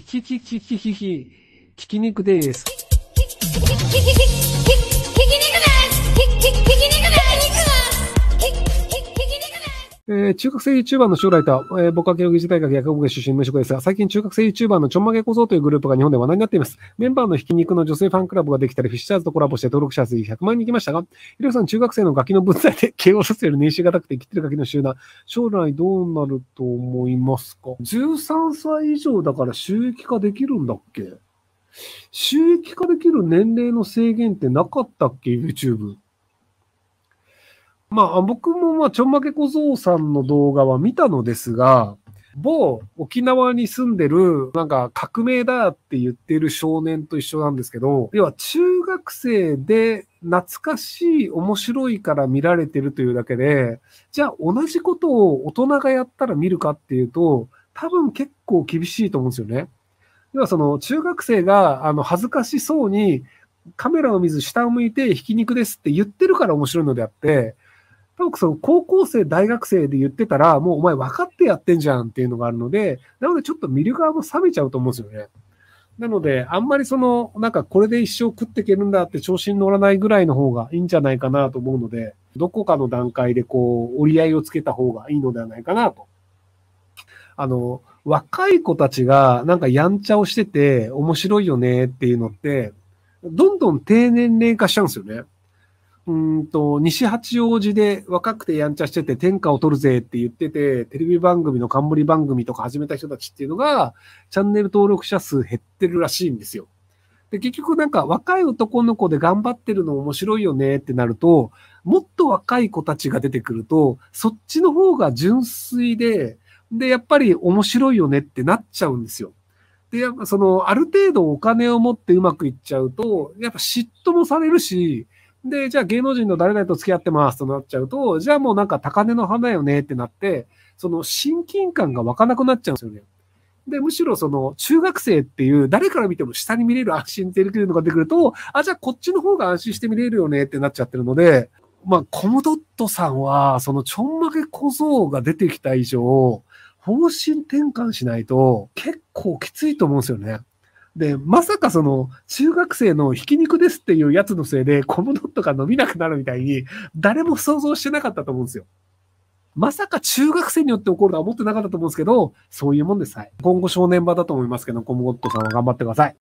きキききひき肉です。え中学生 YouTuber の将来とは、えー、僕は慶應義塾大学薬学部出身無職ですが、最近中学生 YouTuber のちょんまげ小僧というグループが日本で話題になっています。メンバーのひき肉の女性ファンクラブができたり、フィッシャーズとコラボして登録者数100万人いきましたが、ひろさん中学生のガキの分際で慶応させる年収が高くて生きてるガキの集団、将来どうなると思いますか ?13 歳以上だから収益化できるんだっけ収益化できる年齢の制限ってなかったっけ ?YouTube。まあ僕もまあちょんまけ小僧さんの動画は見たのですが、某沖縄に住んでる、なんか革命だって言ってる少年と一緒なんですけど、要は中学生で懐かしい、面白いから見られてるというだけで、じゃあ同じことを大人がやったら見るかっていうと、多分結構厳しいと思うんですよね。要はその中学生があの恥ずかしそうにカメラを見ず下を向いてひき肉ですって言ってるから面白いのであって、多分その高校生、大学生で言ってたら、もうお前分かってやってんじゃんっていうのがあるので、なのでちょっと見る側も冷めちゃうと思うんですよね。なので、あんまりその、なんかこれで一生食っていけるんだって調子に乗らないぐらいの方がいいんじゃないかなと思うので、どこかの段階でこう、折り合いをつけた方がいいのではないかなと。あの、若い子たちがなんかやんちゃをしてて面白いよねっていうのって、どんどん低年齢化しちゃうんですよね。うんと、西八王子で若くてやんちゃしてて天下を取るぜって言ってて、テレビ番組の冠番組とか始めた人たちっていうのが、チャンネル登録者数減ってるらしいんですよ。で、結局なんか若い男の子で頑張ってるの面白いよねってなると、もっと若い子たちが出てくると、そっちの方が純粋で、で、やっぱり面白いよねってなっちゃうんですよ。で、やっぱその、ある程度お金を持ってうまくいっちゃうと、やっぱ嫉妬もされるし、で、じゃあ芸能人の誰々と付き合ってますとなっちゃうと、じゃあもうなんか高値の花よねってなって、その親近感が湧かなくなっちゃうんですよね。で、むしろその中学生っていう誰から見ても下に見れる安心っていうのが出てくると、あ、じゃあこっちの方が安心して見れるよねってなっちゃってるので、まあ、コムドットさんは、そのちょんまげ小僧が出てきた以上、方針転換しないと結構きついと思うんですよね。で、まさかその、中学生のひき肉ですっていうやつのせいで、コムドットが伸びなくなるみたいに、誰も想像してなかったと思うんですよ。まさか中学生によって起こるとは思ってなかったと思うんですけど、そういうもんです。はい。今後正念場だと思いますけど、コムゴットさんは頑張ってください。